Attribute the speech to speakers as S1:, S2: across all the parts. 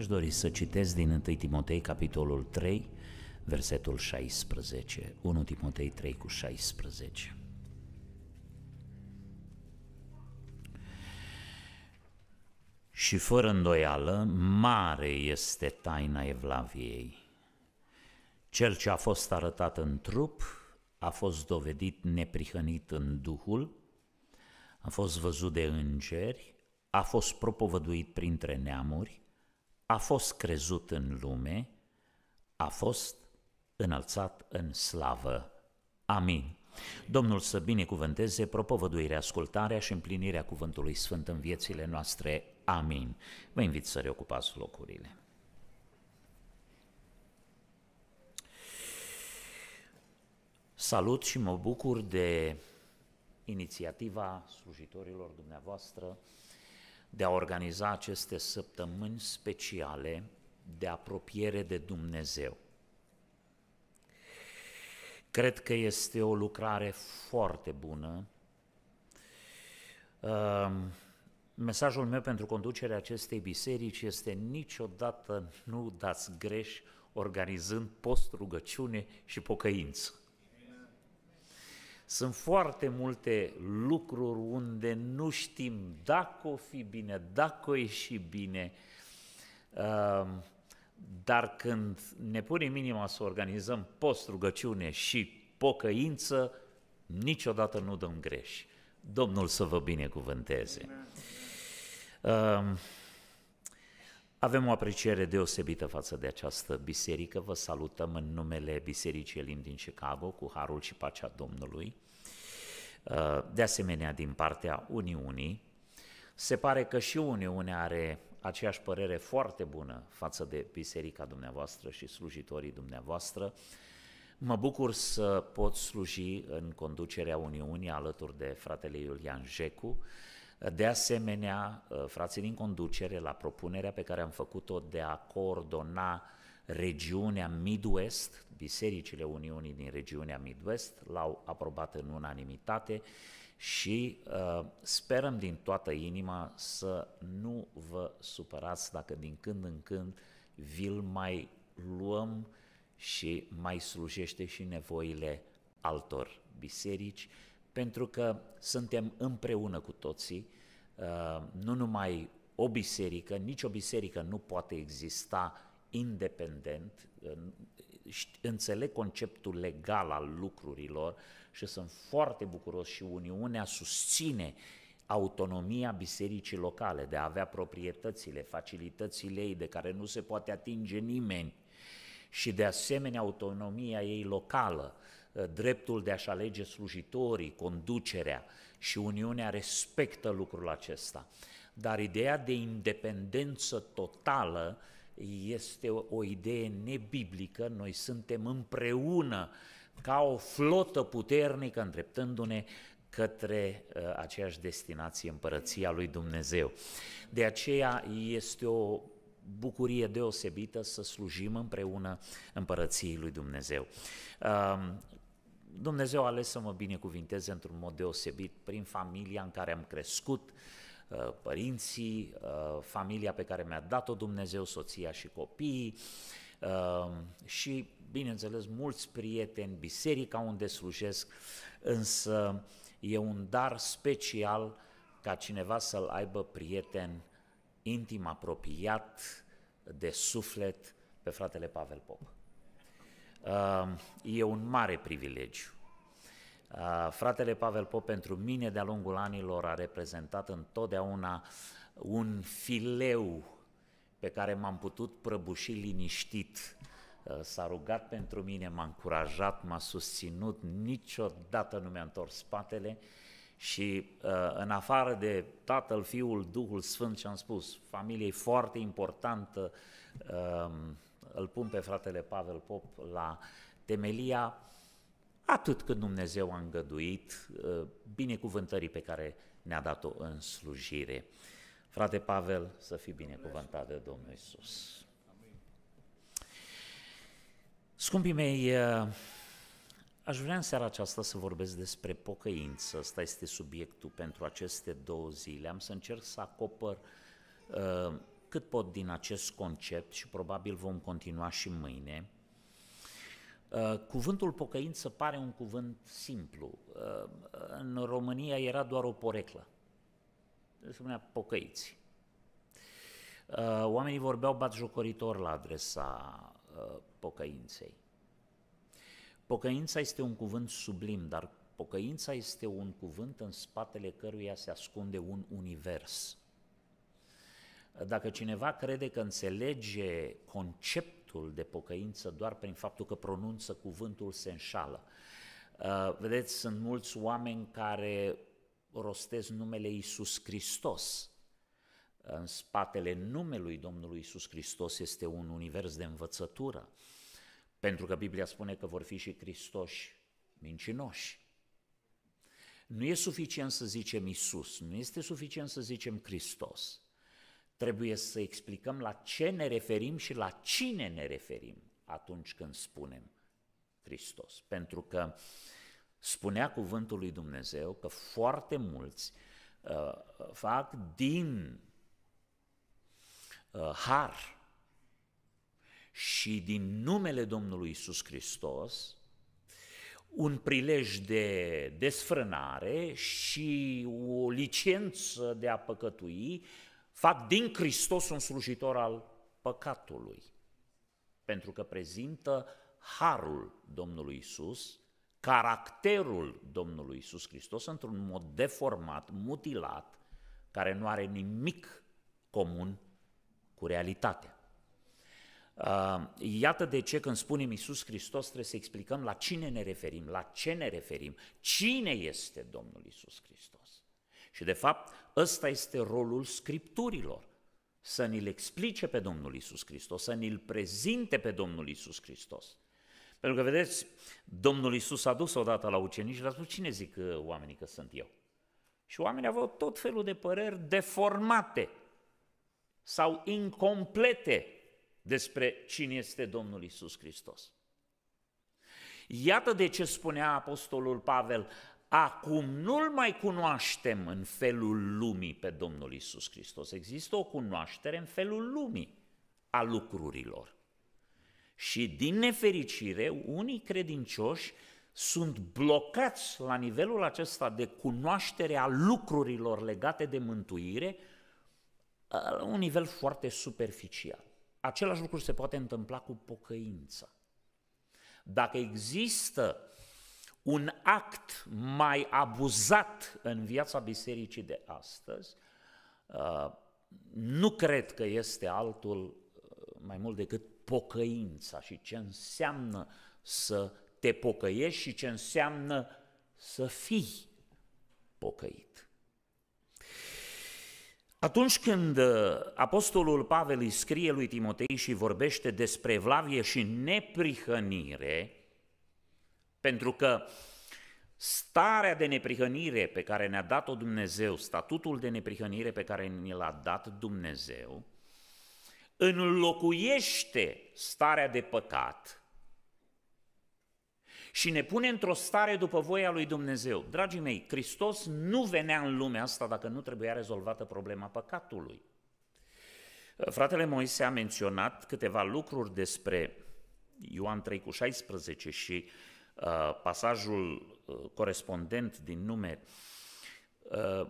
S1: Aș dori să citesc din 1 Timotei, capitolul 3, versetul 16. 1 Timotei 3 cu 16. Și fără îndoială, mare este taina Evlaviei. Cel ce a fost arătat în trup a fost dovedit neprihănit în Duhul, a fost văzut de îngeri, a fost propovăduit printre neamuri, a fost crezut în lume, a fost înălțat în slavă. Amin. Domnul să binecuvânteze propovăduirea, ascultarea și împlinirea cuvântului sfânt în viețile noastre. Amin. Vă invit să reocupați locurile. Salut și mă bucur de inițiativa slujitorilor dumneavoastră de a organiza aceste săptămâni speciale de apropiere de Dumnezeu. Cred că este o lucrare foarte bună. Ehm, mesajul meu pentru conducerea acestei biserici este niciodată nu dați greș organizând post, rugăciune și pocăință. Sunt foarte multe lucruri unde nu știm dacă o fi bine, dacă o ieși bine, ehm, dar când ne punem inima să organizăm post, rugăciune și pocăință, niciodată nu dăm greș. Domnul să vă binecuvânteze. Amen. Ehm, avem o apreciere deosebită față de această biserică. Vă salutăm în numele Bisericii Elim din Chicago cu harul și pacea Domnului. Uh, de asemenea, din partea Uniunii, se pare că și Uniunea are aceeași părere foarte bună față de biserica dumneavoastră și slujitorii dumneavoastră. Mă bucur să pot sluji în conducerea Uniunii alături de fratele Iulian Jecu, de asemenea, uh, frații din conducere, la propunerea pe care am făcut-o de a coordona regiunea Midwest, bisericile Uniunii din regiunea Midwest, l-au aprobat în unanimitate și uh, sperăm din toată inima să nu vă supărați dacă din când în când vi-l mai luăm și mai slujește și nevoile altor biserici pentru că suntem împreună cu toții, uh, nu numai o biserică, nici o biserică nu poate exista independent, înțeleg conceptul legal al lucrurilor și sunt foarte bucuros și Uniunea susține autonomia bisericii locale, de a avea proprietățile, facilitățile ei de care nu se poate atinge nimeni și de asemenea autonomia ei locală, Uh, dreptul de a-și alege slujitorii, conducerea și Uniunea respectă lucrul acesta. Dar ideea de independență totală este o idee nebiblică, noi suntem împreună ca o flotă puternică îndreptându-ne către uh, aceeași destinație, împărăția lui Dumnezeu. De aceea este o bucurie deosebită să slujim împreună împărăției lui Dumnezeu. Uh, Dumnezeu a ales să mă binecuvinteze într-un mod deosebit prin familia în care am crescut, uh, părinții, uh, familia pe care mi-a dat-o Dumnezeu, soția și copiii uh, și, bineînțeles, mulți prieteni, biserica unde slujesc, însă e un dar special ca cineva să-l aibă prieten intim apropiat de suflet pe fratele Pavel Pop. Uh, e un mare privilegiu. Uh, fratele Pavel Pop pentru mine de-a lungul anilor a reprezentat întotdeauna un fileu pe care m-am putut prăbuși liniștit. Uh, s-a rugat pentru mine, m-a încurajat, m-a susținut, niciodată nu mi-a întors spatele și în afară de Tatăl, Fiul, Duhul Sfânt, ce am spus, familie e foarte importantă, um, îl pun pe fratele Pavel Pop la temelia atât cât Dumnezeu a îngăduit uh, binecuvântării pe care ne-a dat-o în slujire. Frate Pavel, să fii binecuvântat de Domnul Isus. Scumpii mei, uh, aș vrea în seara aceasta să vorbesc despre pocăință. Asta este subiectul pentru aceste două zile. Am să încerc să acopăr uh, cât pot din acest concept și probabil vom continua și mâine. Uh, cuvântul pocăință pare un cuvânt simplu. Uh, în România era doar o poreclă. Se spunea pocăiți. Uh, oamenii vorbeau batjocoritor la adresa pocăinței. Pocăința este un cuvânt sublim, dar pocăința este un cuvânt în spatele căruia se ascunde un univers. Dacă cineva crede că înțelege conceptul de pocăință doar prin faptul că pronunță cuvântul, se înșală. Uh, vedeți, sunt mulți oameni care rostesc numele Iisus Hristos. Uh, în spatele numelui Domnului Iisus Hristos este un univers de învățătură, pentru că Biblia spune că vor fi și Hristoși mincinoși. Nu e suficient să zicem Isus, nu este suficient să zicem Hristos. Trebuie să explicăm la ce ne referim și la cine ne referim atunci când spunem Hristos. Pentru că spunea cuvântul lui Dumnezeu că foarte mulți uh, fac din uh, har și din numele Domnului Isus Hristos un prilej de desfrânare și o licență de a păcătui Fac din Hristos un slujitor al păcatului, pentru că prezintă harul Domnului Isus, caracterul Domnului Isus Hristos într-un mod deformat, mutilat, care nu are nimic comun cu realitatea. Uh, iată de ce când spunem Iisus Hristos trebuie să explicăm la cine ne referim, la ce ne referim, cine este Domnul Iisus Hristos. Și de fapt, Ăsta este rolul scripturilor. Să ni-l explice pe Domnul Isus Hristos, să ni-l prezinte pe Domnul Isus Hristos. Pentru că, vedeți, Domnul Isus a dus odată la ucenici și le-a spus, cine zic uh, oamenii că sunt eu? Și oamenii aveau tot felul de păreri deformate sau incomplete despre cine este Domnul Isus Hristos. Iată de ce spunea Apostolul Pavel, Acum nu-L mai cunoaștem în felul lumii pe Domnul Isus Hristos. Există o cunoaștere în felul lumii a lucrurilor. Și din nefericire, unii credincioși sunt blocați la nivelul acesta de cunoaștere a lucrurilor legate de mântuire la un nivel foarte superficial. Același lucru se poate întâmpla cu pocăința. Dacă există un act mai abuzat în viața bisericii de astăzi, uh, nu cred că este altul uh, mai mult decât pocăința și ce înseamnă să te pocăiești și ce înseamnă să fii pocăit. Atunci când uh, apostolul Pavel îi scrie lui Timotei și vorbește despre vlavie și neprihănire, pentru că starea de neprihănire pe care ne-a dat-o Dumnezeu, statutul de neprihănire pe care ne l-a dat Dumnezeu, înlocuiește starea de păcat și ne pune într-o stare după voia lui Dumnezeu. Dragii mei, Hristos nu venea în lumea asta dacă nu trebuia rezolvată problema păcatului. Fratele Moise a menționat câteva lucruri despre Ioan 3 cu 16 și uh, Uh, pasajul uh, corespondent din numeri uh,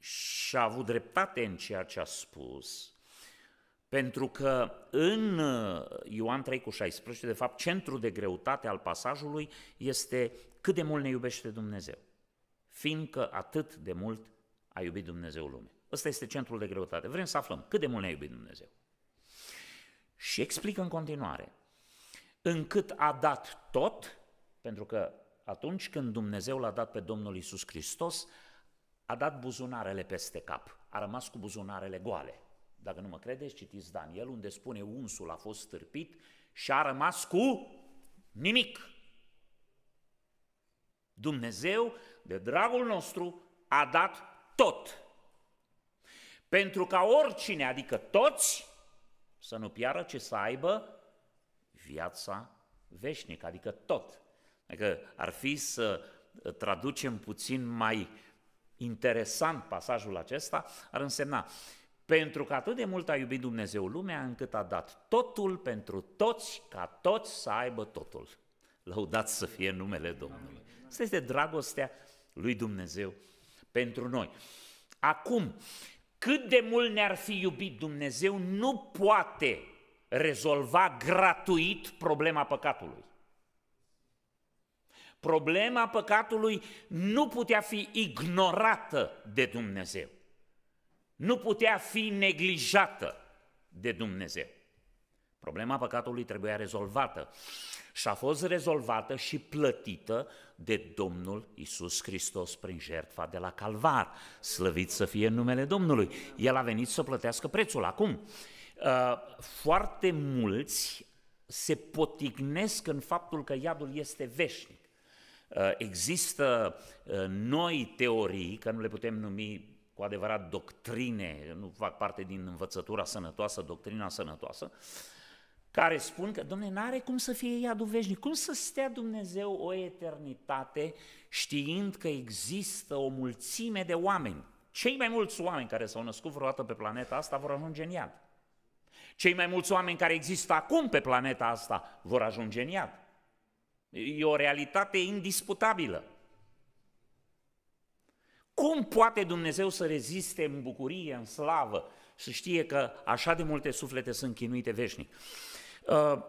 S1: și a avut dreptate în ceea ce a spus, pentru că în Ioan 3 cu 16, de fapt, centrul de greutate al pasajului este cât de mult ne iubește Dumnezeu, fiindcă atât de mult a iubit Dumnezeu lumea. Ăsta este centrul de greutate. Vrem să aflăm cât de mult ne-a iubit Dumnezeu. Și explică în continuare încât a dat tot, pentru că atunci când Dumnezeu l-a dat pe Domnul Isus Hristos, a dat buzunarele peste cap, a rămas cu buzunarele goale. Dacă nu mă credeți, citiți Daniel, unde spune unsul a fost stârpit și a rămas cu nimic. Dumnezeu, de dragul nostru, a dat tot. Pentru ca oricine, adică toți, să nu piară, ce să aibă viața veșnică, adică tot. Adică ar fi să traducem puțin mai interesant pasajul acesta, ar însemna pentru că atât de mult a iubit Dumnezeu lumea încât a dat totul pentru toți, ca toți să aibă totul. Lăudat să fie numele Domnului. Asta este dragostea lui Dumnezeu pentru noi. Acum, cât de mult ne-ar fi iubit Dumnezeu, nu poate rezolva gratuit problema păcatului. Problema păcatului nu putea fi ignorată de Dumnezeu. Nu putea fi neglijată de Dumnezeu. Problema păcatului trebuia rezolvată și a fost rezolvată și plătită de Domnul Isus Hristos prin jertfa de la Calvar. Slăvit să fie în numele Domnului. El a venit să plătească prețul. Acum, Uh, foarte mulți se potignesc în faptul că iadul este veșnic. Uh, există uh, noi teorii, că nu le putem numi cu adevărat doctrine, nu fac parte din învățătura sănătoasă, doctrina sănătoasă, care spun că, domne, n-are cum să fie iadul veșnic. Cum să stea Dumnezeu o eternitate știind că există o mulțime de oameni? Cei mai mulți oameni care s-au născut vreodată pe planeta asta vor ajunge în iad. Cei mai mulți oameni care există acum pe planeta asta vor ajunge în iad. E o realitate indisputabilă. Cum poate Dumnezeu să reziste în bucurie, în slavă, să știe că așa de multe suflete sunt chinuite veșnic? Uh,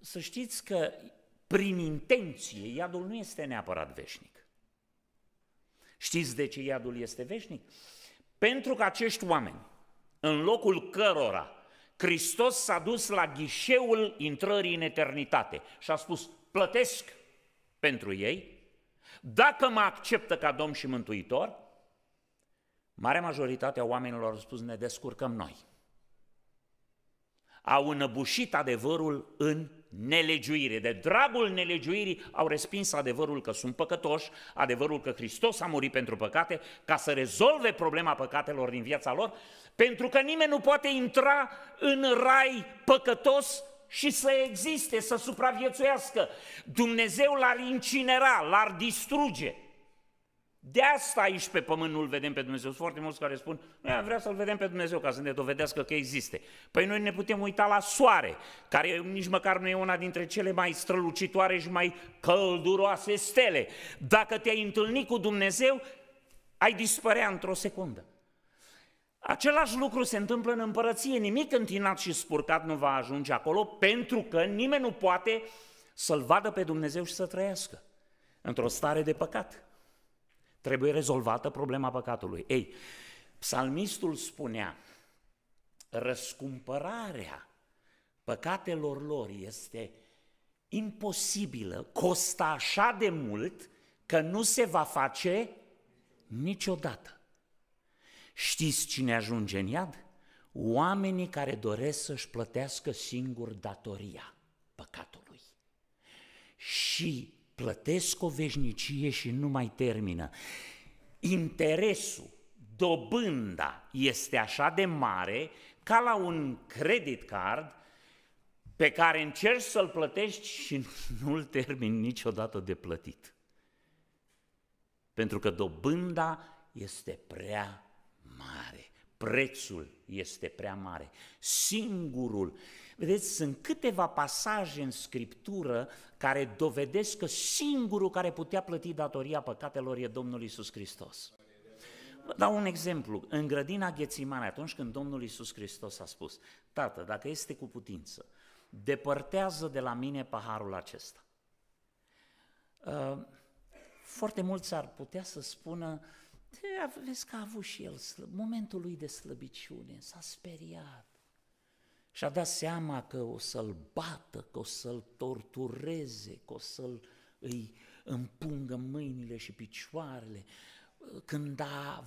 S1: să știți că prin intenție iadul nu este neapărat veșnic. Știți de ce iadul este veșnic? Pentru că acești oameni în locul cărora Hristos s-a dus la ghișeul intrării în eternitate și a spus, plătesc pentru ei, dacă mă acceptă ca Domn și Mântuitor, marea majoritate a oamenilor au spus, ne descurcăm noi. Au înăbușit adevărul în nelegiuire, de dragul nelegiuirii au respins adevărul că sunt păcătoși, adevărul că Hristos a murit pentru păcate, ca să rezolve problema păcatelor din viața lor, pentru că nimeni nu poate intra în rai păcătos și să existe, să supraviețuiască. Dumnezeu l-ar incinera, l-ar distruge. De asta aici pe pământ nu-L vedem pe Dumnezeu. Sunt foarte mulți care spun, noi am vrea să-L vedem pe Dumnezeu ca să ne dovedească că există. Păi noi ne putem uita la soare, care nici măcar nu e una dintre cele mai strălucitoare și mai călduroase stele. Dacă te-ai întâlnit cu Dumnezeu, ai dispărea într-o secundă. Același lucru se întâmplă în împărăție, nimic întinat și spurcat nu va ajunge acolo, pentru că nimeni nu poate să-L vadă pe Dumnezeu și să trăiască într-o stare de păcat. Trebuie rezolvată problema păcatului. Ei, psalmistul spunea, răscumpărarea păcatelor lor este imposibilă, costă așa de mult că nu se va face niciodată. Știți cine ajunge în iad? Oamenii care doresc să-și plătească singur datoria păcatului. Și plătesc o veșnicie și nu mai termină. Interesul, dobânda este așa de mare ca la un credit card pe care încerci să-l plătești și nu-l termin niciodată de plătit. Pentru că dobânda este prea mare, prețul este prea mare. Singurul Vedeți, sunt câteva pasaje în Scriptură care dovedesc că singurul care putea plăti datoria păcatelor e Domnul Isus Hristos. Vă dau un exemplu. În grădina Ghețimane, atunci când Domnul Isus Hristos a spus, Tată, dacă este cu putință, depărtează de la mine paharul acesta. Uh, foarte mulți ar putea să spună, vezi că a avut și el momentul lui de slăbiciune, s-a speriat, și-a dat seama că o să-l bată, că o să-l tortureze, că o să-l îi împungă mâinile și picioarele. Când a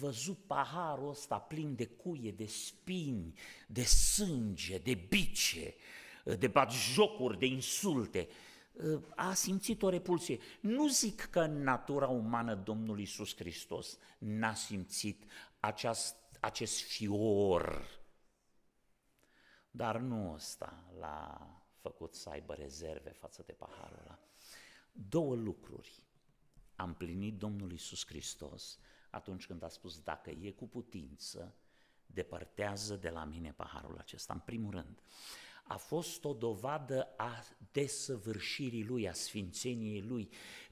S1: văzut paharul ăsta plin de cuie, de spini, de sânge, de bice, de jocuri, de insulte, a simțit o repulsie. Nu zic că în natura umană Domnul Iisus Hristos n-a simțit aceast, acest fior dar nu ăsta l-a făcut să aibă rezerve față de paharul ăla. Două lucruri a împlinit Domnul Iisus Hristos atunci când a spus, dacă e cu putință, depărtează de la mine paharul acesta. În primul rând, a fost o dovadă a desăvârșirii lui, a sfințeniei lui,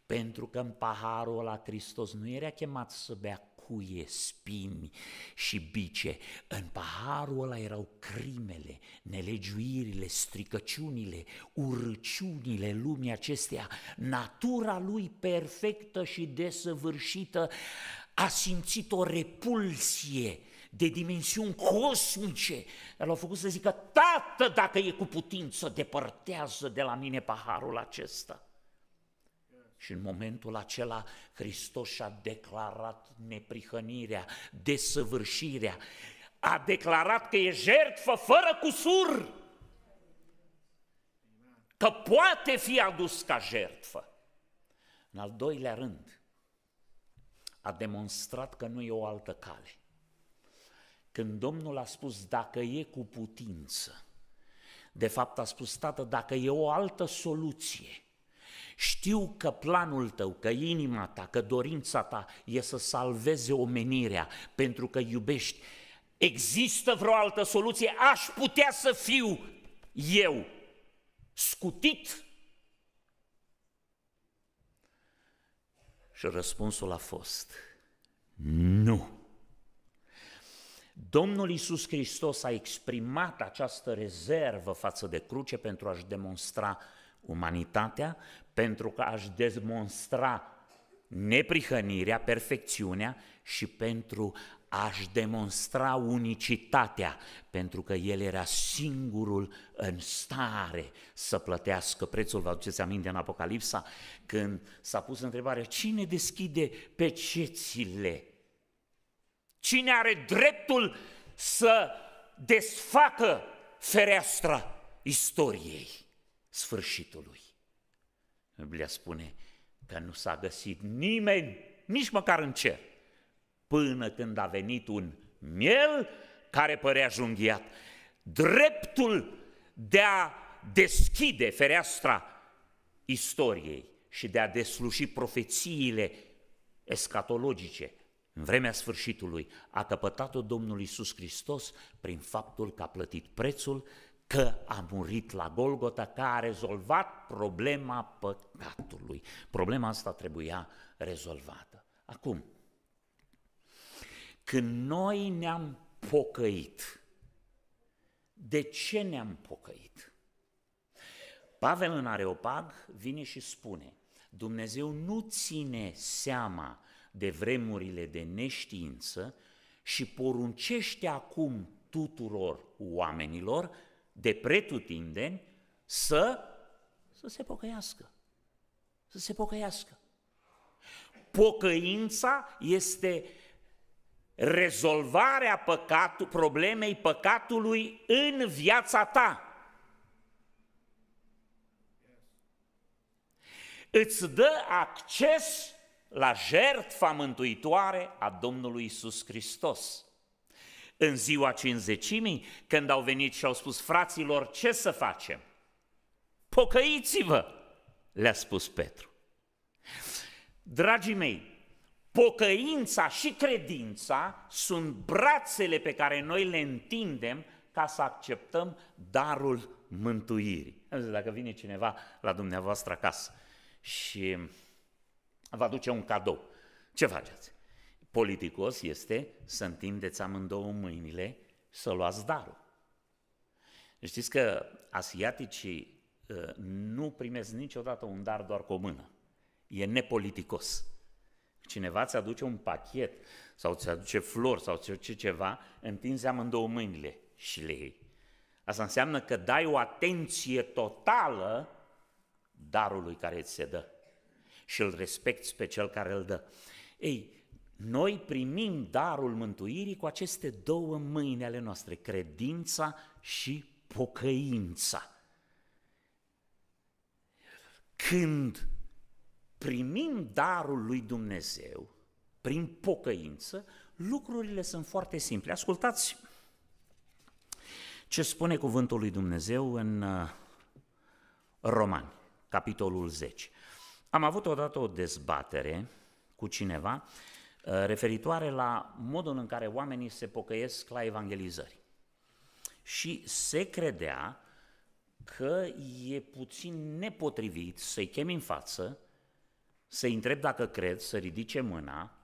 S1: pentru că în paharul la Hristos nu era chemat să bea cuie spini și bice. În paharul ăla erau crimele, nelegiuirile, stricăciunile, urăciunile lumii acesteia, natura lui perfectă și desăvârșită a simțit o repulsie de dimensiuni cosmice. L-au făcut să zică, tată, dacă e cu putință, depărtează de la mine paharul acesta. Și în momentul acela Hristos și-a declarat neprihănirea, desăvârșirea, a declarat că e jertfă fără cusur, că poate fi adus ca jertfă. În al doilea rând, a demonstrat că nu e o altă cale. Când Domnul a spus, dacă e cu putință, de fapt a spus, tată, dacă e o altă soluție, știu că planul tău, că inima ta, că dorința ta e să salveze omenirea pentru că iubești. Există vreo altă soluție? Aș putea să fiu eu scutit? Și răspunsul a fost nu. Domnul Iisus Hristos a exprimat această rezervă față de cruce pentru a-și demonstra umanitatea, pentru că aș demonstra neprihănirea, perfecțiunea și pentru aș demonstra unicitatea, pentru că el era singurul în stare să plătească prețul. Vă aduceți aminte în Apocalipsa când s-a pus întrebarea, cine deschide pecețile? Cine are dreptul să desfacă fereastra istoriei sfârșitului? Biblia spune că nu s-a găsit nimeni, nici măcar în cer, până când a venit un miel care părea junghiat. Dreptul de a deschide fereastra istoriei și de a desluși profețiile escatologice în vremea sfârșitului a căpătat-o Domnul Isus Hristos prin faptul că a plătit prețul că a murit la Golgota, că a rezolvat problema păcatului. Problema asta trebuia rezolvată. Acum, când noi ne-am pocăit, de ce ne-am pocăit? Pavel în Areopag vine și spune, Dumnezeu nu ține seama de vremurile de neștiință și poruncește acum tuturor oamenilor de pretutindeni să, să se pocăiască. Să se pocăiască. Pocăința este rezolvarea păcatul, problemei păcatului în viața ta. Îți dă acces la jertfa mântuitoare a Domnului Isus Hristos. În ziua cinzecimii, când au venit și au spus, fraților, ce să facem? Pocăiți-vă, le-a spus Petru. Dragii mei, pocăința și credința sunt brațele pe care noi le întindem ca să acceptăm darul mântuirii. Dacă vine cineva la dumneavoastră acasă și vă aduce un cadou, ce faceți? Politicos este să întindeți amândouă mâinile să luați darul. Știți că asiaticii uh, nu primesc niciodată un dar doar cu o mână. E nepoliticos. Cineva ți aduce un pachet sau ți aduce flori sau ți aduce ceva, întinzi amândouă mâinile și le iei. Asta înseamnă că dai o atenție totală darului care îți se dă și îl respecti pe cel care îl dă. Ei, noi primim darul mântuirii cu aceste două mâini ale noastre, credința și pocăința. Când primim darul lui Dumnezeu prin pocăință, lucrurile sunt foarte simple. Ascultați ce spune cuvântul lui Dumnezeu în uh, Romani, capitolul 10. Am avut odată o dezbatere cu cineva Uh, referitoare la modul în care oamenii se pocăiesc la evangelizări. Și se credea că e puțin nepotrivit să-i chemi în față, să-i întreb dacă cred, să ridice mâna,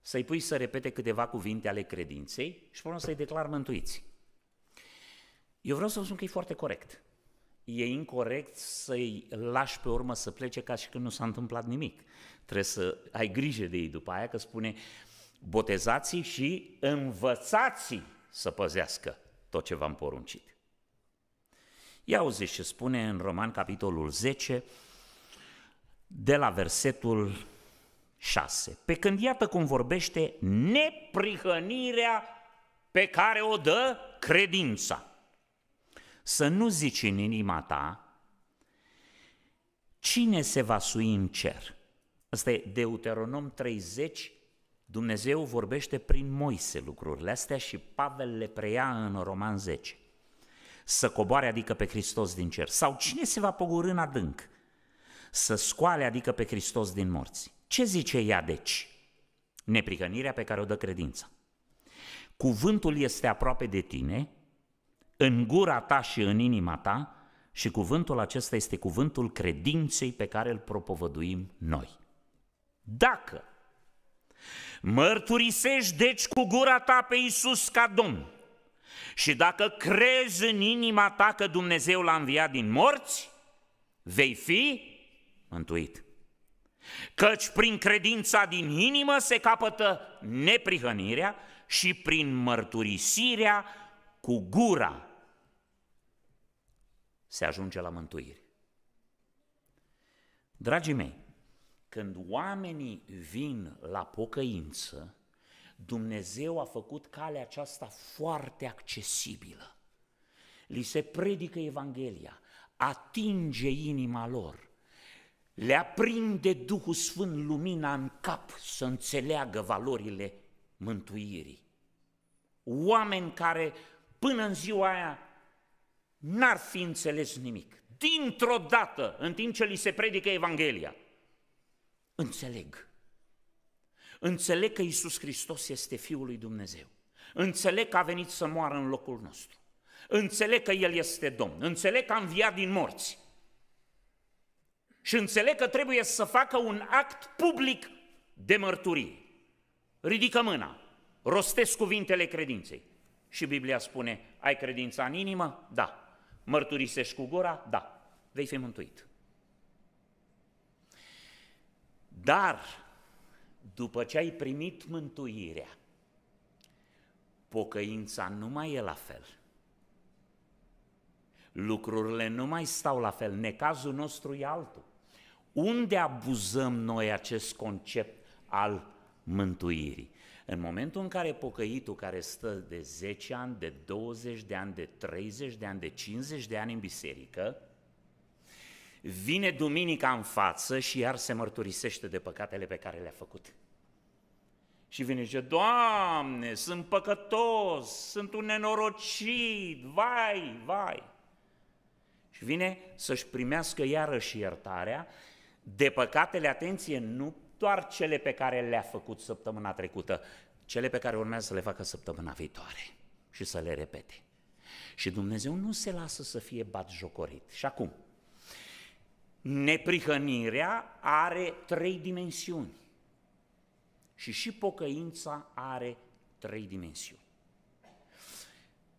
S1: să-i pui să repete câteva cuvinte ale credinței și până să-i declar mântuiți. Eu vreau să vă spun că e foarte corect e incorrect să-i lași pe urmă să plece ca și când nu s-a întâmplat nimic. Trebuie să ai grijă de ei după aia, că spune botezați și învățați să păzească tot ce v-am poruncit. Ia uzi ce spune în Roman capitolul 10, de la versetul 6. Pe când iată cum vorbește neprihănirea pe care o dă credința să nu zici în inima ta cine se va sui în cer. Asta e Deuteronom 30, Dumnezeu vorbește prin Moise lucrurile astea și Pavel le preia în Roman 10. Să coboare, adică pe Hristos din cer. Sau cine se va pogorâ în adânc? Să scoale, adică pe Hristos din morți. Ce zice ea deci? Nepricănirea pe care o dă credința. Cuvântul este aproape de tine, în gura ta și în inima ta și cuvântul acesta este cuvântul credinței pe care îl propovăduim noi. Dacă mărturisești deci cu gura ta pe Iisus ca Domn și dacă crezi în inima ta că Dumnezeu l-a înviat din morți, vei fi mântuit. Căci prin credința din inimă se capătă neprihănirea și prin mărturisirea cu gura se ajunge la mântuire. Dragii mei, când oamenii vin la pocăință, Dumnezeu a făcut calea aceasta foarte accesibilă. Li se predică Evanghelia, atinge inima lor, le aprinde Duhul Sfânt lumina în cap să înțeleagă valorile mântuirii. Oameni care până în ziua aia n-ar fi înțeles nimic. Dintr-o dată, în timp ce li se predică Evanghelia, înțeleg. Înțeleg că Isus Hristos este Fiul lui Dumnezeu. Înțeleg că a venit să moară în locul nostru. Înțeleg că El este Domn. Înțeleg că a înviat din morți. Și înțeleg că trebuie să facă un act public de mărturie. Ridică mâna, rostesc cuvintele credinței. Și Biblia spune, ai credința în inimă? Da mărturisești cu gura, da, vei fi mântuit. Dar, după ce ai primit mântuirea, pocăința nu mai e la fel. Lucrurile nu mai stau la fel, necazul nostru e altul. Unde abuzăm noi acest concept al mântuirii? În momentul în care pocăitul care stă de 10 ani, de 20 de ani, de 30 de ani, de 50 de ani în biserică, vine duminica în față și iar se mărturisește de păcatele pe care le-a făcut. Și vine și zice, Doamne, sunt păcătos, sunt un nenorocit, vai, vai. Și vine să-și primească iarăși iertarea de păcatele, atenție, nu doar cele pe care le-a făcut săptămâna trecută, cele pe care urmează să le facă săptămâna viitoare și să le repete. Și Dumnezeu nu se lasă să fie batjocorit. Și acum, neprihănirea are trei dimensiuni. Și și pocăința are trei dimensiuni.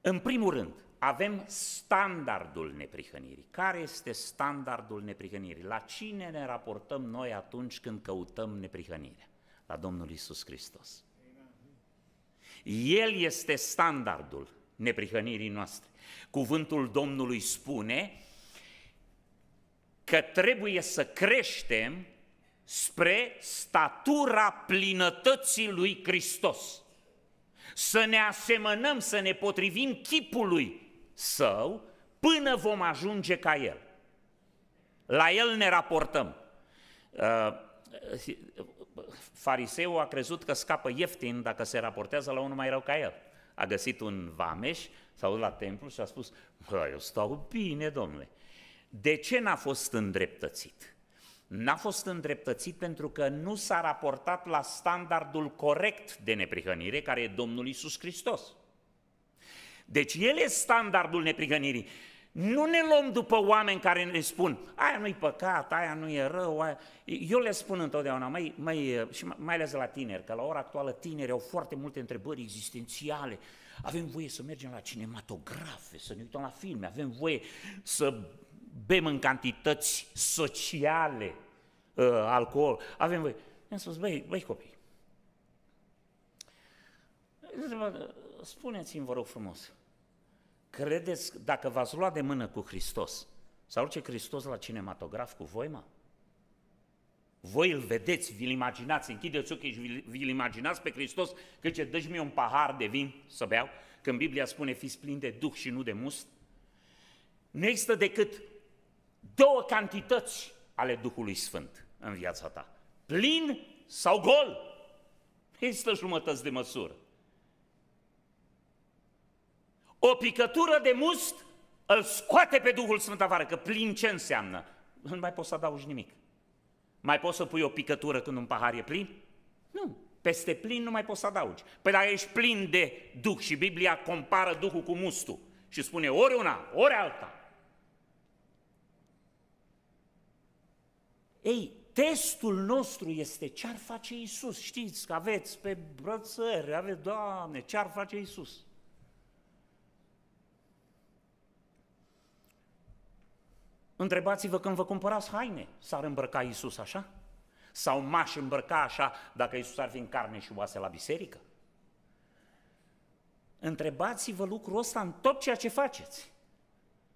S1: În primul rând, avem standardul neprihănirii. Care este standardul neprihănirii? La cine ne raportăm noi atunci când căutăm neprihănire? La Domnul Isus Hristos. El este standardul neprihănirii noastre. Cuvântul Domnului spune că trebuie să creștem spre statura plinătății lui Hristos. Să ne asemănăm, să ne potrivim chipului său până vom ajunge ca el. La el ne raportăm. Uh, fariseul a crezut că scapă ieftin dacă se raportează la unul mai rău ca el. A găsit un vameș, s-a dus la templu și a spus, eu stau bine, domnule. De ce n-a fost îndreptățit? N-a fost îndreptățit pentru că nu s-a raportat la standardul corect de neprihănire, care e Domnul Isus Hristos. Deci el e standardul neprigănirii. Nu ne luăm după oameni care ne spun, aia nu-i păcat, aia nu e rău, aia... Eu le spun întotdeauna, mai, mai, și mai ales la tineri, că la ora actuală tineri au foarte multe întrebări existențiale. Avem voie să mergem la cinematografe, să ne uităm la filme, avem voie să bem în cantități sociale uh, alcool, avem voie. Am spus, băi, băi copii, spuneți-mi, vă rog frumos, Credeți, dacă v-ați luat de mână cu Hristos, sau orice Hristos la cinematograf cu voi, mă? Voi îl vedeți, vi-l imaginați, închideți ochii și vi-l imaginați pe Hristos că ce dă mi un pahar de vin să beau, când Biblia spune fiți plin de duh și nu de must. Nu există decât două cantități ale Duhului Sfânt în viața ta. Plin sau gol. există jumătăți de măsură o picătură de must îl scoate pe Duhul Sfânt afară, că plin ce înseamnă? Nu mai poți să adaugi nimic. Mai poți să pui o picătură când un pahar e plin? Nu, peste plin nu mai poți să adaugi. Păi dacă ești plin de Duh și Biblia compară Duhul cu mustul și spune ori una, ori alta. Ei, testul nostru este ce ar face Isus. Știți că aveți pe brățări, aveți, Doamne, ce ar face Isus? Întrebați-vă când vă cumpărați haine, s-ar îmbrăca Iisus așa? Sau m-aș îmbrăca așa dacă Iisus ar fi în carne și oase la biserică? Întrebați-vă lucrul ăsta în tot ceea ce faceți.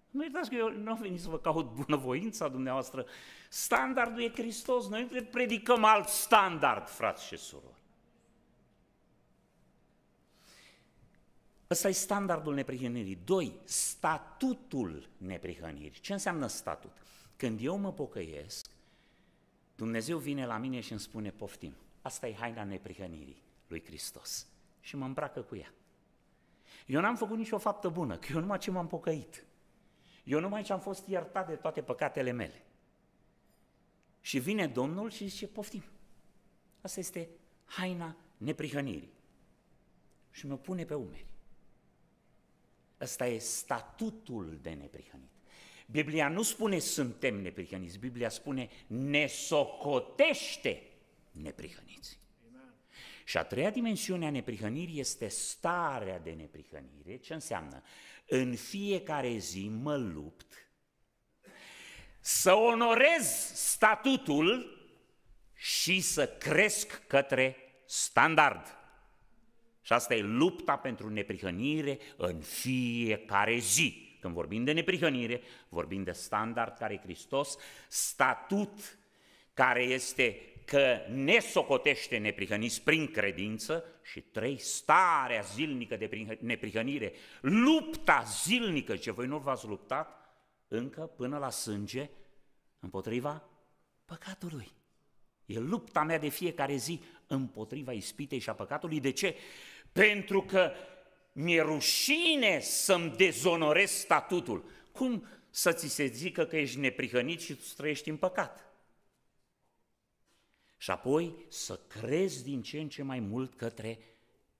S1: Nu uitați că eu nu am venit să vă caut bunăvoința dumneavoastră. Standardul e Hristos, noi predicăm alt standard, frați și surori. Ăsta e standardul neprihănirii. Doi, statutul neprihănirii. Ce înseamnă statut? Când eu mă pocăiesc, Dumnezeu vine la mine și îmi spune, poftim, asta e haina neprihănirii lui Hristos. Și mă îmbracă cu ea. Eu n-am făcut nicio faptă bună, că eu numai ce m-am pocăit. Eu numai ce am fost iertat de toate păcatele mele. Și vine Domnul și zice, poftim. Asta este haina neprihănirii. Și mă pune pe umeri. Ăsta e statutul de neprihănit. Biblia nu spune suntem neprihăniți, Biblia spune ne socotește neprihăniți. Și a treia dimensiune a neprihănirii este starea de neprihănire. Ce înseamnă? În fiecare zi mă lupt să onorez statutul și să cresc către standard. Și asta e lupta pentru neprihănire în fiecare zi. Când vorbim de neprihănire, vorbim de standard care e Hristos, statut care este că ne socotește neprihăniți prin credință și trei, starea zilnică de neprihănire, lupta zilnică ce voi nu v-ați luptat încă până la sânge împotriva păcatului. E lupta mea de fiecare zi împotriva ispitei și a păcatului. De ce? Pentru că mi-e rușine să-mi dezonorez statutul. Cum să ți se zică că ești neprihănit și tu trăiești în păcat? Și apoi să crezi din ce în ce mai mult către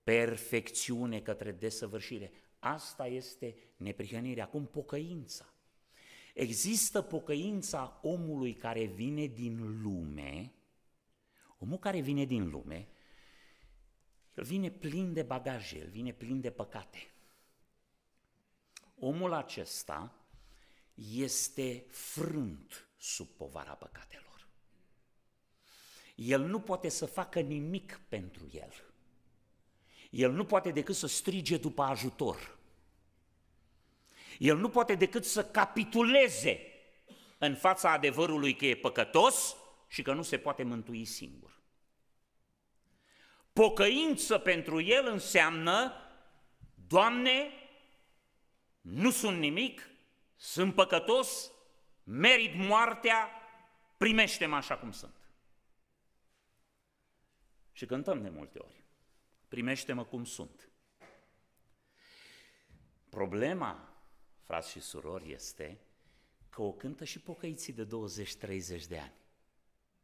S1: perfecțiune, către desăvârșire. Asta este neprihănirea. Acum pocăința. Există pocăința omului care vine din lume Omul care vine din lume, el vine plin de bagaje, el vine plin de păcate. Omul acesta este frânt sub povara păcatelor. El nu poate să facă nimic pentru el. El nu poate decât să strige după ajutor. El nu poate decât să capituleze în fața adevărului că e păcătos și că nu se poate mântui singur. Pocăință pentru el înseamnă, Doamne, nu sunt nimic, sunt păcătos, merit moartea, primește-mă așa cum sunt. Și cântăm de multe ori, primește-mă cum sunt. Problema, frați și surori, este că o cântă și pocăiții de 20-30 de ani.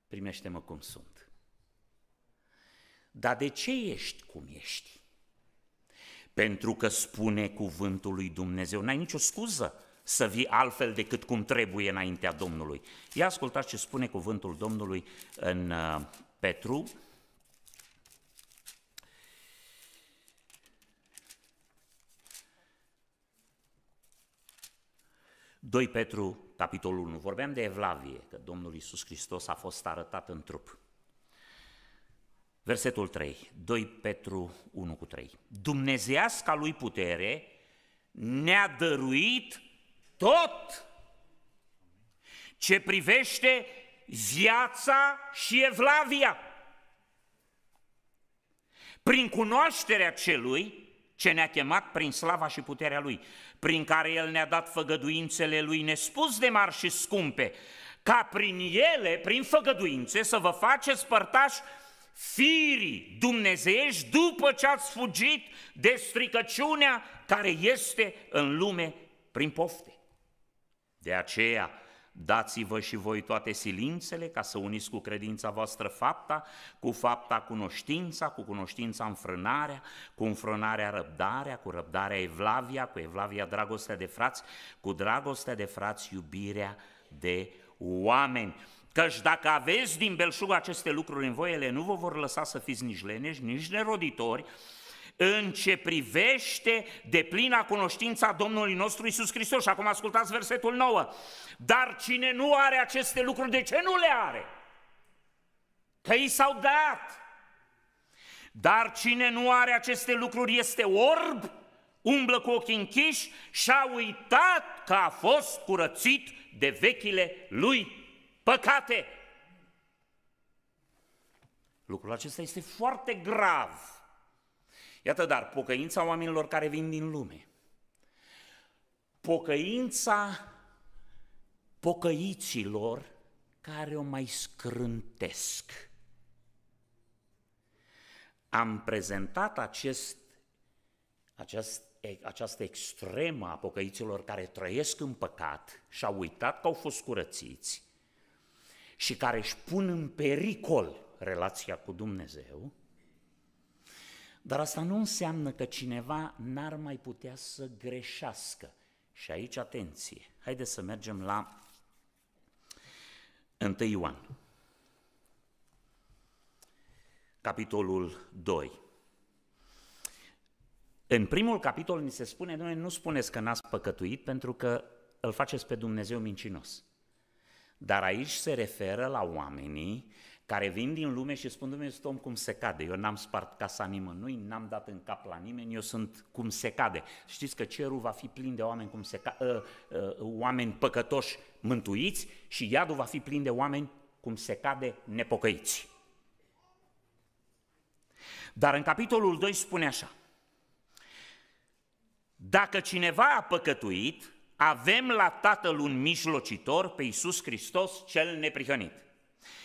S1: Primește-mă cum sunt. Dar de ce ești cum ești? Pentru că spune cuvântul lui Dumnezeu, n-ai nicio scuză să vii altfel decât cum trebuie înaintea Domnului. Ia ascultați ce spune cuvântul Domnului în uh, Petru, Doi Petru, capitolul 1. Vorbeam de Evlavie, că Domnul Iisus Hristos a fost arătat în trup. Versetul 3, 2 Petru 1 cu 3. Dumnezeiasca lui putere ne-a dăruit tot ce privește viața și evlavia. Prin cunoașterea celui ce ne-a chemat prin slava și puterea lui, prin care el ne-a dat făgăduințele lui nespus de mari și scumpe, ca prin ele, prin făgăduințe, să vă faceți părtași firii dumnezeiești după ce ați fugit de stricăciunea care este în lume prin pofte. De aceea, dați-vă și voi toate silințele ca să uniți cu credința voastră fapta, cu fapta cunoștința, cu cunoștința înfrânarea, cu înfrânarea răbdarea, cu răbdarea evlavia, cu evlavia dragostea de frați, cu dragostea de frați iubirea de oameni. Căci dacă aveți din belșug aceste lucruri în voi, ele nu vă vor lăsa să fiți nici leneși, nici neroditori, în ce privește de plina cunoștința Domnului nostru Isus Hristos. Și acum ascultați versetul 9. Dar cine nu are aceste lucruri, de ce nu le are? Că i s-au dat. Dar cine nu are aceste lucruri este orb, umblă cu ochii închiși și a uitat că a fost curățit de vechile lui păcate. Lucrul acesta este foarte grav. Iată dar, pocăința oamenilor care vin din lume. Pocăința pocăiților care o mai scrântesc. Am prezentat acest, acest, această extremă a pocăiților care trăiesc în păcat și au uitat că au fost curățiți și care își pun în pericol relația cu Dumnezeu, dar asta nu înseamnă că cineva n-ar mai putea să greșească. Și aici atenție. Haideți să mergem la 1 Ioan, capitolul 2. În primul capitol ni se spune, noi nu spuneți că n-ați păcătuit pentru că îl faceți pe Dumnezeu mincinos. Dar aici se referă la oamenii care vin din lume și spun, Dumnezeu, sunt om cum se cade, eu n-am spart casa nimănui, n-am dat în cap la nimeni, eu sunt cum se cade. Știți că cerul va fi plin de oameni, cum se ca- uh, uh, oameni păcătoși mântuiți și iadul va fi plin de oameni cum se cade nepocăiți. Dar în capitolul 2 spune așa, dacă cineva a păcătuit, avem la Tatăl un mijlocitor pe Iisus Hristos cel neprihănit.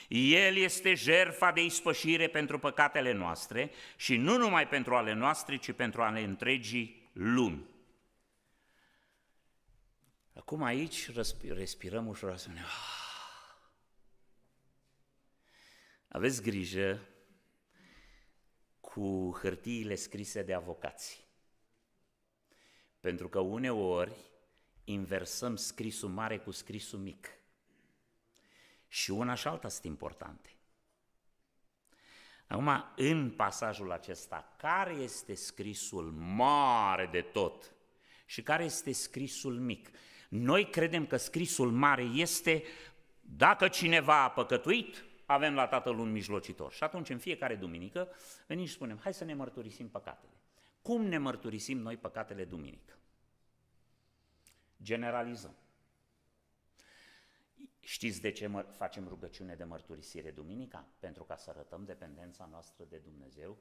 S1: El este jerfa de ispășire pentru păcatele noastre și nu numai pentru ale noastre, ci pentru ale întregii lumi. Acum aici respirăm ușor ne... Aveți grijă cu hârtiile scrise de avocații. Pentru că uneori inversăm scrisul mare cu scrisul mic. Și una și alta sunt importante. Acum, în pasajul acesta, care este scrisul mare de tot și care este scrisul mic? Noi credem că scrisul mare este dacă cineva a păcătuit, avem la Tatăl un mijlocitor. Și atunci, în fiecare duminică, venim și spunem, hai să ne mărturisim păcatele. Cum ne mărturisim noi păcatele duminică? Generalizăm. Știți de ce facem rugăciune de mărturisire duminica? Pentru ca să arătăm dependența noastră de Dumnezeu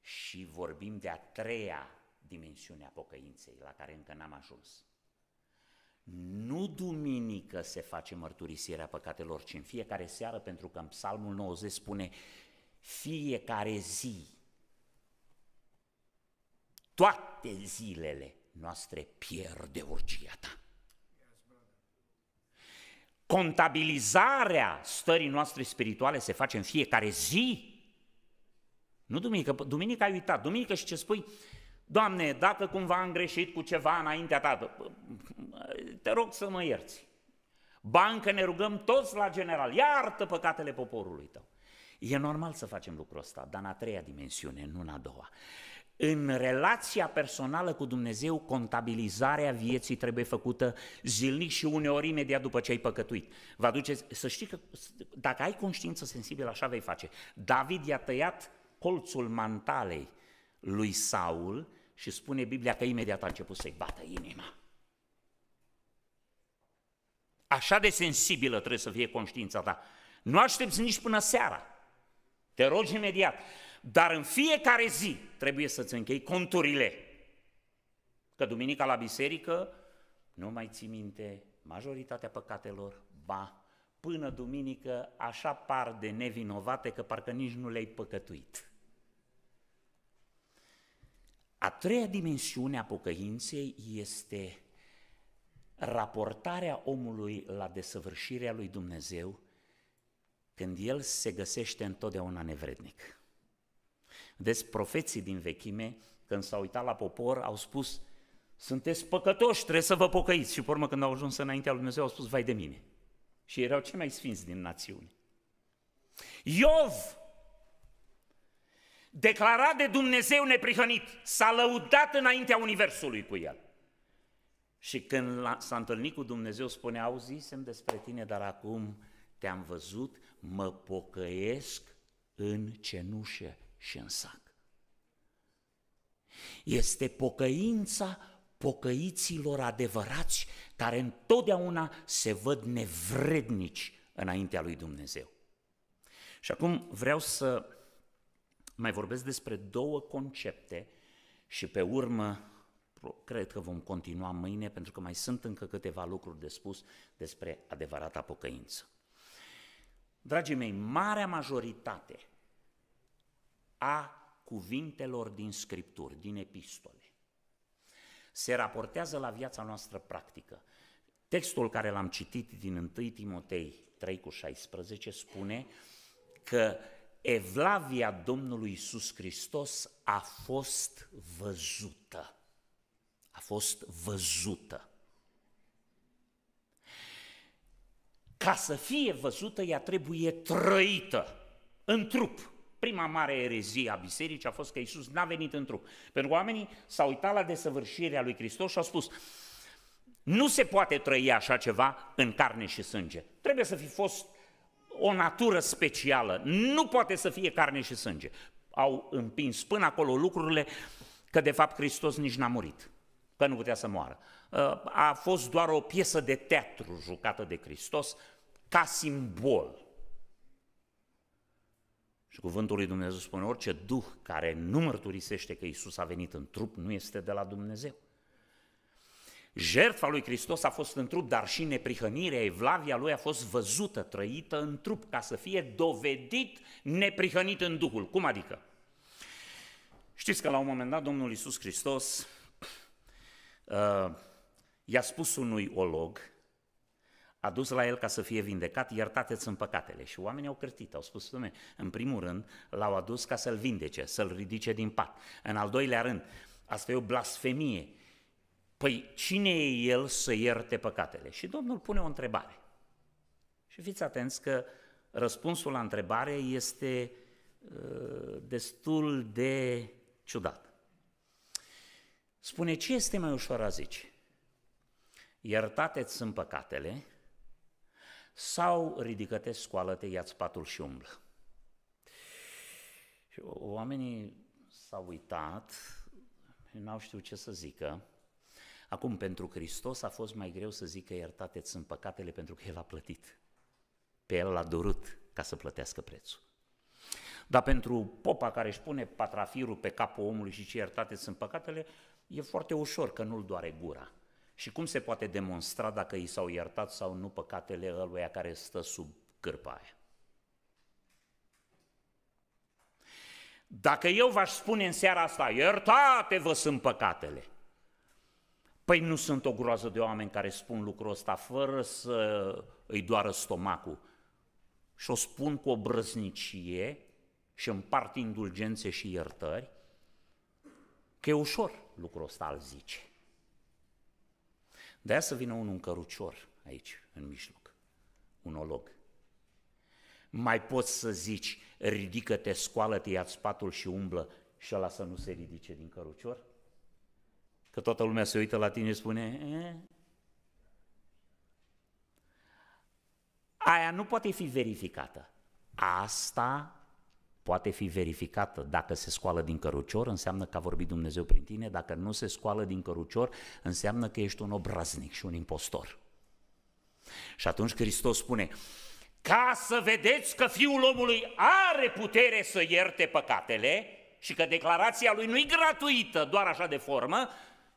S1: și vorbim de a treia dimensiune a pocăinței, la care încă n-am ajuns. Nu duminică se face mărturisirea păcatelor, ci în fiecare seară, pentru că în Psalmul 90 spune fiecare zi, toate zilele noastre pierde urgia ta. Contabilizarea stării noastre spirituale se face în fiecare zi. Nu duminică, duminică ai uitat, duminică și ce spui, Doamne, dacă cumva am greșit cu ceva înaintea ta, te rog să mă ierți. Bancă ne rugăm toți la general, iartă păcatele poporului tău. E normal să facem lucrul ăsta, dar în a treia dimensiune, nu în a doua în relația personală cu Dumnezeu, contabilizarea vieții trebuie făcută zilnic și uneori imediat după ce ai păcătuit. Vă aduceți, să știi că dacă ai conștiință sensibilă, așa vei face. David i-a tăiat colțul mantalei lui Saul și spune Biblia că imediat a început să-i bată inima. Așa de sensibilă trebuie să fie conștiința ta. Nu aștepți nici până seara. Te rogi imediat. Dar în fiecare zi trebuie să-ți închei conturile. Că duminica la biserică nu mai ții minte majoritatea păcatelor, ba, până duminică așa par de nevinovate că parcă nici nu le-ai păcătuit. A treia dimensiune a pocăinței este raportarea omului la desăvârșirea lui Dumnezeu când el se găsește întotdeauna nevrednic. Vedeți, profeții din vechime, când s-au uitat la popor, au spus, sunteți păcătoși, trebuie să vă pocăiți. Și pe urmă, când au ajuns înaintea lui Dumnezeu, au spus, vai de mine. Și erau cei mai sfinți din națiune. Iov, declarat de Dumnezeu neprihănit, s-a lăudat înaintea Universului cu el. Și când s-a întâlnit cu Dumnezeu, spune, auzisem despre tine, dar acum te-am văzut, mă pocăiesc în cenușă și în sac. Este pocăința pocăiților adevărați care întotdeauna se văd nevrednici înaintea lui Dumnezeu. Și acum vreau să mai vorbesc despre două concepte și pe urmă cred că vom continua mâine pentru că mai sunt încă câteva lucruri de spus despre adevărata pocăință. Dragii mei, marea majoritate a cuvintelor din scripturi, din epistole. Se raportează la viața noastră practică. Textul care l-am citit din 1 Timotei 3 cu 16 spune că evlavia Domnului Isus Hristos a fost văzută. A fost văzută. Ca să fie văzută, ea trebuie trăită în trup prima mare erezie a bisericii a fost că Isus n-a venit în trup. Pentru că oamenii s-au uitat la desăvârșirea lui Hristos și au spus, nu se poate trăi așa ceva în carne și sânge. Trebuie să fi fost o natură specială. Nu poate să fie carne și sânge. Au împins până acolo lucrurile că de fapt Hristos nici n-a murit, că nu putea să moară. Uh, a fost doar o piesă de teatru jucată de Hristos ca simbol. Și cuvântul lui Dumnezeu spune, orice duh care nu mărturisește că Isus a venit în trup nu este de la Dumnezeu. Jertfa lui Hristos a fost în trup, dar și neprihănirea, evlavia lui a fost văzută, trăită în trup, ca să fie dovedit neprihănit în Duhul. Cum adică? Știți că la un moment dat Domnul Isus Hristos uh, i-a spus unui olog, a dus la el ca să fie vindecat, iertate-ți în păcatele. Și oamenii au cârtit, au spus, Doamne, în primul rând l-au adus ca să-l vindece, să-l ridice din pat. În al doilea rând, asta e o blasfemie. Păi cine e el să ierte păcatele? Și Domnul pune o întrebare. Și fiți atenți că răspunsul la întrebare este uh, destul de ciudat. Spune, ce este mai ușor a zice? Iertate-ți sunt păcatele, sau ridică-te, scoală-te, ia-ți patul și umblă. Și oamenii s-au uitat, n-au știut ce să zică. Acum, pentru Hristos a fost mai greu să zică iertate-ți sunt păcatele pentru că El a plătit. Pe El l-a dorut ca să plătească prețul. Dar pentru popa care își pune patrafirul pe capul omului și ce iertate sunt păcatele, e foarte ușor că nu-l doare gura și cum se poate demonstra dacă i s-au iertat sau nu păcatele ăluia care stă sub cârpa aia? Dacă eu v-aș spune în seara asta, iertate vă sunt păcatele, Păi nu sunt o groază de oameni care spun lucrul ăsta fără să îi doară stomacul. Și o spun cu o brăznicie și împart indulgențe și iertări, că e ușor lucrul ăsta al zice de să vină unul un cărucior aici, în mijloc, un olog. Mai poți să zici, ridică-te, scoală-te, ia spatul și umblă și ăla să nu se ridice din cărucior? Că toată lumea se uită la tine și spune, e? Eh? aia nu poate fi verificată. Asta poate fi verificată. Dacă se scoală din cărucior, înseamnă că a vorbit Dumnezeu prin tine, dacă nu se scoală din cărucior, înseamnă că ești un obraznic și un impostor. Și atunci Hristos spune, ca să vedeți că Fiul omului are putere să ierte păcatele și că declarația lui nu e gratuită, doar așa de formă,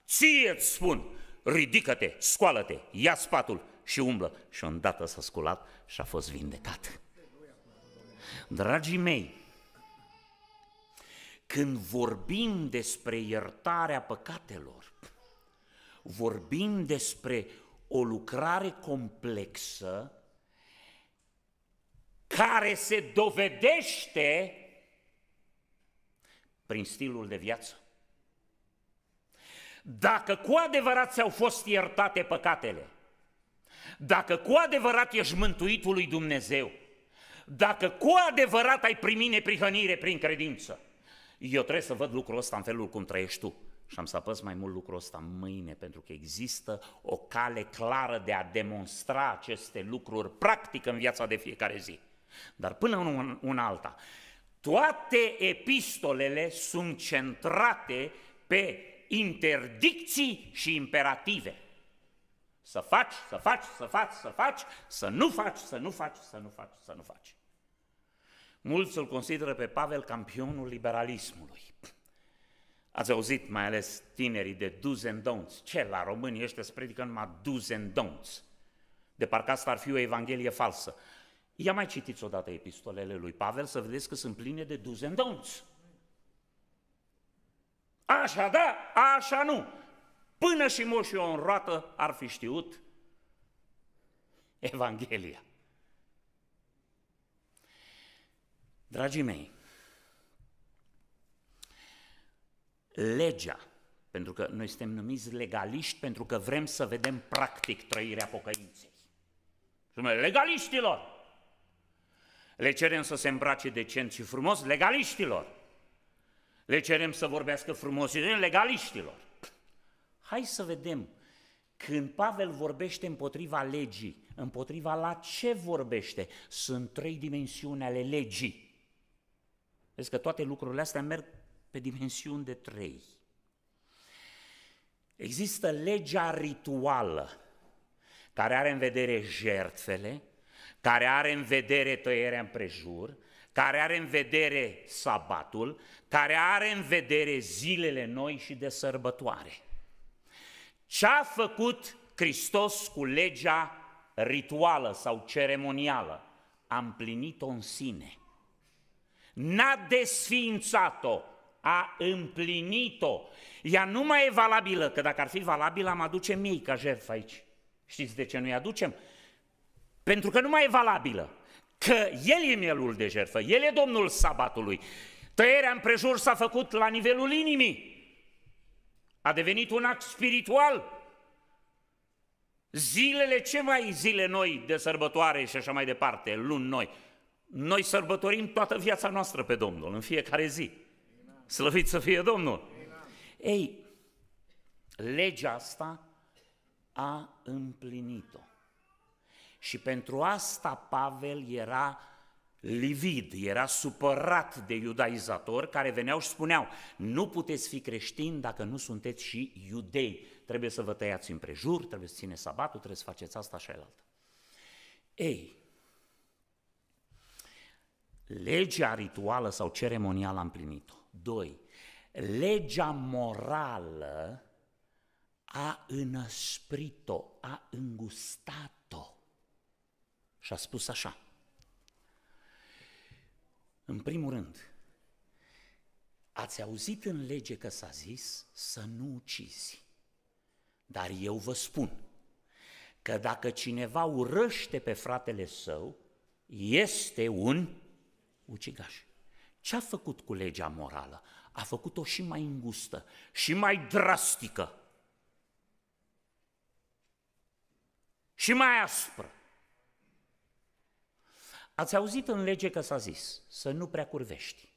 S1: ție îți spun, ridică-te, scoală-te, ia spatul și umblă. Și îndată s-a sculat și a fost vindecat. Dragii mei, când vorbim despre iertarea păcatelor, vorbim despre o lucrare complexă care se dovedește prin stilul de viață. Dacă cu adevărat ți-au fost iertate păcatele, dacă cu adevărat ești mântuitul lui Dumnezeu, dacă cu adevărat ai primit neprihănire prin credință, eu trebuie să văd lucrul ăsta în felul cum trăiești tu. Și am să apăs mai mult lucrul ăsta mâine, pentru că există o cale clară de a demonstra aceste lucruri practic în viața de fiecare zi. Dar până în una alta, toate epistolele sunt centrate pe interdicții și imperative. Să faci, să faci, să faci, să faci, să nu faci, să nu faci, să nu faci, să nu faci. Mulți îl consideră pe Pavel campionul liberalismului. Ați auzit mai ales tinerii de do's and don'ts. Ce, la români ăștia se predică numai do's and don'ts. De parcă asta ar fi o evanghelie falsă. Ia mai citiți odată epistolele lui Pavel să vedeți că sunt pline de do's and don'ts. Așa da, așa nu. Până și moșii o înroată ar fi știut Evanghelia. Dragii mei, legea, pentru că noi suntem numiți legaliști pentru că vrem să vedem practic trăirea pocăinței. Suntem legaliștilor! Le cerem să se îmbrace decent și frumos legaliștilor. Le cerem să vorbească frumos și legaliștilor. Hai să vedem când Pavel vorbește împotriva legii, împotriva la ce vorbește, sunt trei dimensiuni ale legii. Vezi că toate lucrurile astea merg pe dimensiuni de trei. Există legea rituală, care are în vedere jertfele, care are în vedere tăierea împrejur, care are în vedere sabatul, care are în vedere zilele noi și de sărbătoare. Ce a făcut Hristos cu legea rituală sau ceremonială? A împlinit-o în sine – n-a desfințat-o, a împlinit-o. Ea nu mai e valabilă, că dacă ar fi valabilă am aduce mie ca jertfă aici. Știți de ce nu-i aducem? Pentru că nu mai e valabilă. Că El e mielul de jertfă, El e Domnul sabatului. Tăierea împrejur s-a făcut la nivelul inimii. A devenit un act spiritual. Zilele, ce mai zile noi de sărbătoare și așa mai departe, luni noi, noi sărbătorim toată viața noastră pe Domnul, în fiecare zi. Slăvit să fie Domnul! Ei, legea asta a împlinit-o. Și pentru asta Pavel era livid, era supărat de iudaizatori care veneau și spuneau nu puteți fi creștini dacă nu sunteți și iudei, trebuie să vă tăiați împrejur, trebuie să țineți sabatul, trebuie să faceți asta și altă. Ei, legea rituală sau ceremonială a împlinit-o. 2. Legea morală a înăsprit-o, a îngustat-o. Și a spus așa. În primul rând, ați auzit în lege că s-a zis să nu ucizi. Dar eu vă spun că dacă cineva urăște pe fratele său, este un ucigaș. Ce a făcut cu legea morală? A făcut-o și mai îngustă, și mai drastică, și mai aspră. Ați auzit în lege că s-a zis să nu prea curvești,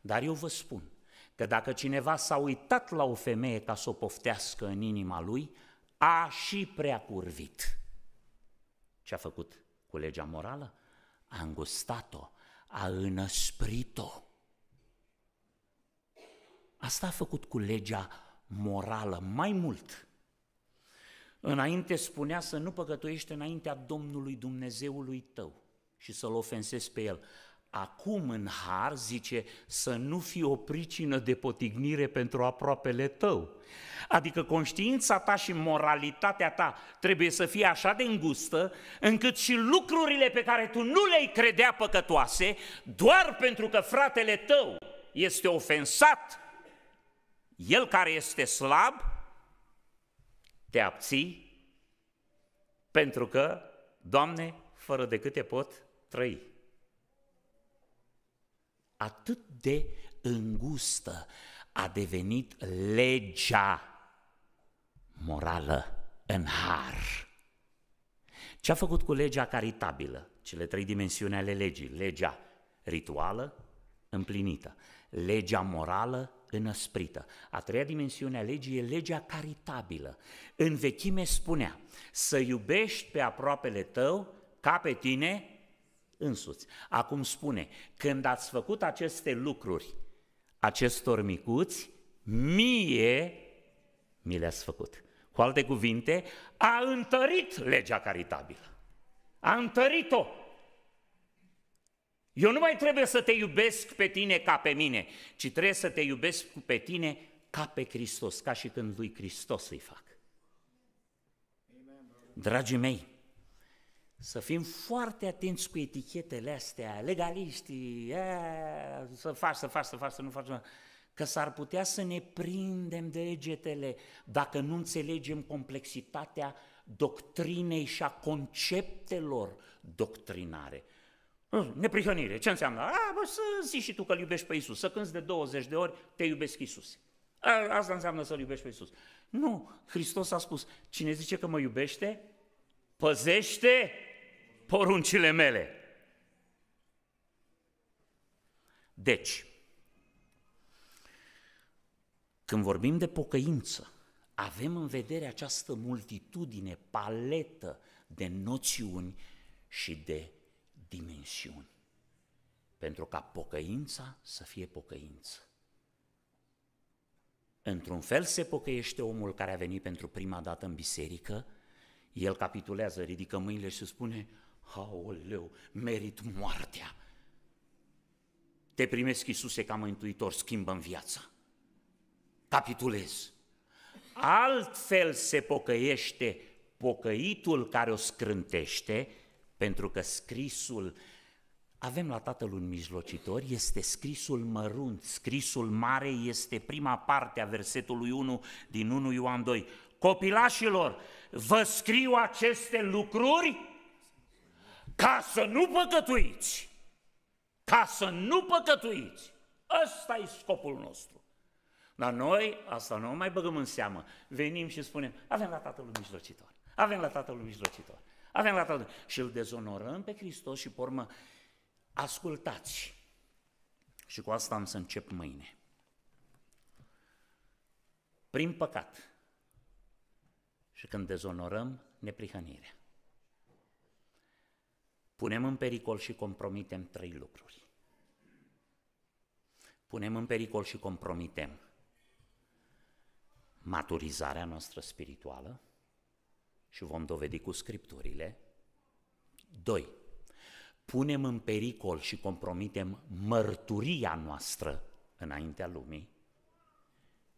S1: dar eu vă spun că dacă cineva s-a uitat la o femeie ca să o poftească în inima lui, a și prea curvit. Ce a făcut cu legea morală? A îngustat-o, a înăsprit-o. Asta a făcut cu legea morală mai mult. Înainte spunea să nu păcătuiești înaintea Domnului Dumnezeului tău și să-L ofensezi pe El acum în har, zice, să nu fie o pricină de potignire pentru aproapele tău. Adică conștiința ta și moralitatea ta trebuie să fie așa de îngustă, încât și lucrurile pe care tu nu le-ai credea păcătoase, doar pentru că fratele tău este ofensat, el care este slab, te abții, pentru că, Doamne, fără de câte pot trăi atât de îngustă a devenit legea morală în har. Ce a făcut cu legea caritabilă? Cele trei dimensiuni ale legii. Legea rituală împlinită, legea morală înăsprită. A treia dimensiune a legii e legea caritabilă. În vechime spunea să iubești pe aproapele tău ca pe tine însuți. Acum spune, când ați făcut aceste lucruri acestor micuți, mie mi le-ați făcut. Cu alte cuvinte, a întărit legea caritabilă. A întărit-o. Eu nu mai trebuie să te iubesc pe tine ca pe mine, ci trebuie să te iubesc pe tine ca pe Hristos, ca și când lui Hristos îi fac. Dragii mei, să fim foarte atenți cu etichetele astea, legaliștii, e, să faci, să faci, să faci, să nu faci, că s-ar putea să ne prindem de degetele dacă nu înțelegem complexitatea doctrinei și a conceptelor doctrinare. Neprihănire, ce înseamnă? A, bă, să zici și tu că iubești pe Isus, să cânți de 20 de ori, te iubesc Isus. A, asta înseamnă să-L iubești pe Isus. Nu, Hristos a spus, cine zice că mă iubește, păzește poruncile mele. Deci, când vorbim de pocăință, avem în vedere această multitudine, paletă de noțiuni și de dimensiuni. Pentru ca pocăința să fie pocăință. Într-un fel se pocăiește omul care a venit pentru prima dată în biserică, el capitulează, ridică mâinile și spune, Aoleu, merit moartea. Te primesc, Iisuse, ca mântuitor, schimbă în viața. Capitulez. Altfel se pocăiește pocăitul care o scrântește, pentru că scrisul, avem la Tatăl un mijlocitor, este scrisul mărunt, scrisul mare este prima parte a versetului 1 din 1 Ioan 2. Copilașilor, vă scriu aceste lucruri ca să nu păcătuiți, ca să nu păcătuiți. Ăsta e scopul nostru. Dar noi asta nu o mai băgăm în seamă. Venim și spunem, avem la Tatăl mijlocitor, avem la Tatăl mijlocitor, avem la Tatăl. Și îl dezonorăm pe Hristos și, pormă, ascultați. Și cu asta am să încep mâine. Prin păcat și când dezonorăm neprihănirea. Punem în pericol și compromitem trei lucruri. Punem în pericol și compromitem maturizarea noastră spirituală și vom dovedi cu scripturile. Doi. Punem în pericol și compromitem mărturia noastră înaintea lumii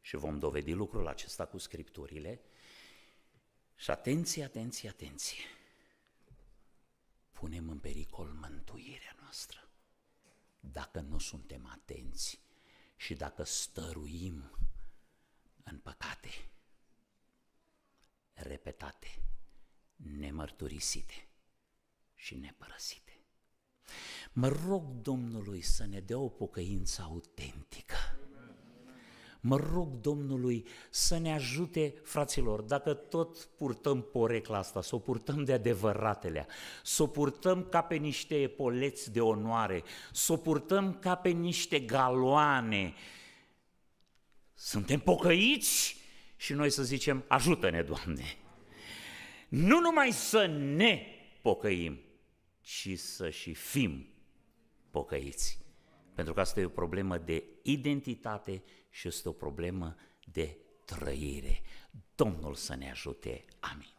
S1: și vom dovedi lucrul acesta cu scripturile. Și atenție, atenție, atenție! punem în pericol mântuirea noastră. Dacă nu suntem atenți și dacă stăruim în păcate repetate, nemărturisite și nepărăsite. Mă rog Domnului să ne dea o pocăință autentică mă rog Domnului să ne ajute, fraților, dacă tot purtăm porecla asta, să o purtăm de adevăratele, să o purtăm ca pe niște epoleți de onoare, să o purtăm ca pe niște galoane. Suntem pocăiți și noi să zicem, ajută-ne, Doamne! Nu numai să ne pocăim, ci să și fim pocăiți. Pentru că asta e o problemă de identitate și este o problemă de trăire. Domnul să ne ajute. Amin.